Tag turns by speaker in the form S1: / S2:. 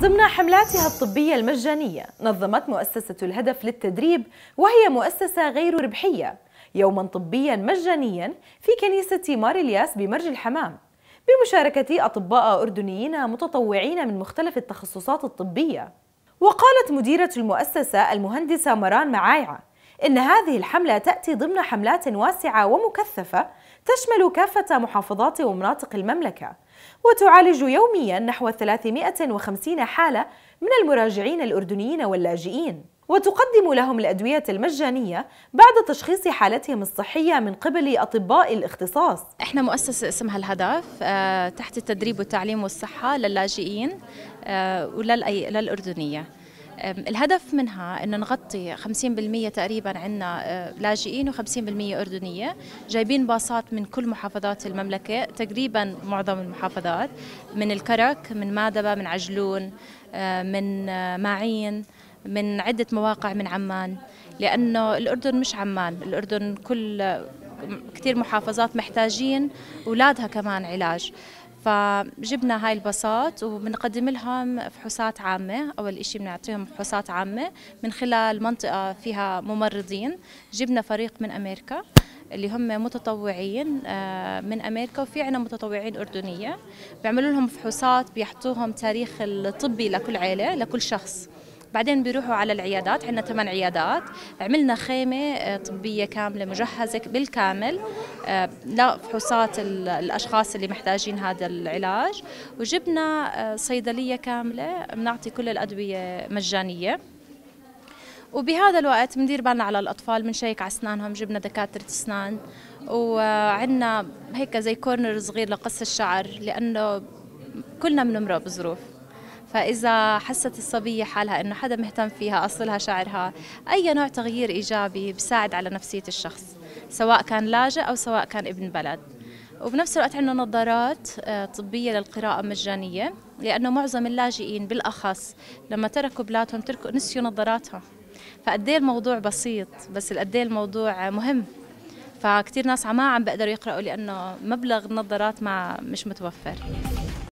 S1: ضمن حملاتها الطبية المجانية نظمت مؤسسة الهدف للتدريب وهي مؤسسة غير ربحية يوما طبيا مجانيا في كنيسة مار الياس بمرج الحمام بمشاركة أطباء أردنيين متطوعين من مختلف التخصصات الطبية وقالت مديرة المؤسسة المهندسة مران معايعة إن هذه الحملة تأتي ضمن حملات واسعة ومكثفة تشمل كافة محافظات ومناطق المملكة وتعالج يوميا نحو 350 حالة من المراجعين الأردنيين واللاجئين وتقدم لهم الأدوية المجانية بعد تشخيص حالتهم الصحية من قبل أطباء الاختصاص
S2: إحنا مؤسسة اسمها الهدف آه، تحت التدريب والتعليم والصحة للاجئين آه، وللأردنية الهدف منها انه نغطي 50% تقريبا عندنا أه، لاجئين و50% اردنيه جايبين باصات من كل محافظات المملكه تقريبا معظم المحافظات من الكرك من مادبه من عجلون أه، من أه، معين من عده مواقع من عمان لانه الاردن مش عمان الاردن كل كثير محافظات محتاجين اولادها كمان علاج فجبنا هاي الباصات وبنقدم لهم فحوصات عامة أول إشي بنعطيهم فحوصات عامة من خلال منطقة فيها ممرضين جبنا فريق من أمريكا اللي هم متطوعين آه، من امريكا وفي عنا متطوعين اردنيه بيعملوا لهم فحوصات بيحطوهم تاريخ الطبي لكل عيله لكل شخص بعدين بيروحوا على العيادات عندنا ثمان عيادات عملنا خيمة آه، طبية كاملة مجهزة بالكامل آه، لفحوصات الأشخاص اللي محتاجين هذا العلاج وجبنا آه، صيدلية كاملة بنعطي كل الأدوية مجانية وبهذا الوقت بندير بالنا على الأطفال بنشيك على أسنانهم جبنا دكاترة أسنان وعندنا هيك زي كورنر صغير لقص الشعر لأنه كلنا بنمرق بظروف فإذا حست الصبية حالها أنه حدا مهتم فيها أصلها شعرها أي نوع تغيير إيجابي بساعد على نفسية الشخص سواء كان لاجئ أو سواء كان ابن بلد وبنفس الوقت عندنا نظارات آه، طبية للقراءة مجانية لأنه معظم اللاجئين بالأخص لما تركوا بلادهم تركوا نسيوا نظاراتهم فقد إيه الموضوع بسيط بس قد إيه الموضوع مهم فكتير ناس ما عم بيقدروا يقرأوا لأنه مبلغ النظارات ما مش متوفر